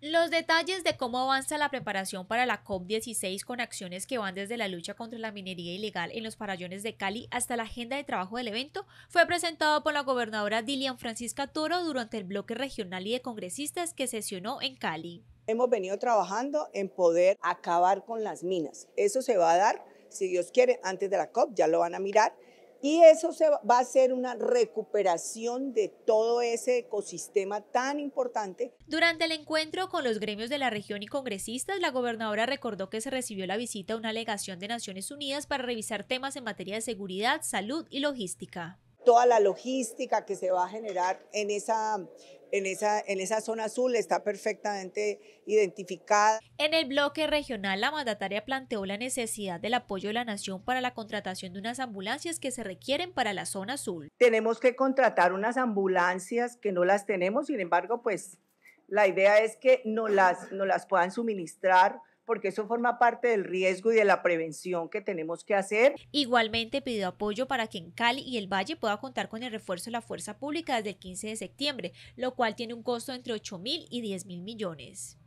Los detalles de cómo avanza la preparación para la COP16 con acciones que van desde la lucha contra la minería ilegal en los parallones de Cali hasta la agenda de trabajo del evento fue presentado por la gobernadora Dilian Francisca Toro durante el bloque regional y de congresistas que sesionó en Cali. Hemos venido trabajando en poder acabar con las minas. Eso se va a dar, si Dios quiere, antes de la COP, ya lo van a mirar y eso se va a ser una recuperación de todo ese ecosistema tan importante. Durante el encuentro con los gremios de la región y congresistas, la gobernadora recordó que se recibió la visita de una delegación de Naciones Unidas para revisar temas en materia de seguridad, salud y logística toda la logística que se va a generar en esa, en esa, en esa zona azul está perfectamente identificada. En el bloque regional, la mandataria planteó la necesidad del apoyo de la nación para la contratación de unas ambulancias que se requieren para la zona azul. Tenemos que contratar unas ambulancias que no las tenemos, sin embargo, pues la idea es que no las, nos las puedan suministrar porque eso forma parte del riesgo y de la prevención que tenemos que hacer. Igualmente pidió apoyo para que en Cali y el Valle pueda contar con el refuerzo de la fuerza pública desde el 15 de septiembre, lo cual tiene un costo entre 8 mil y 10 mil millones.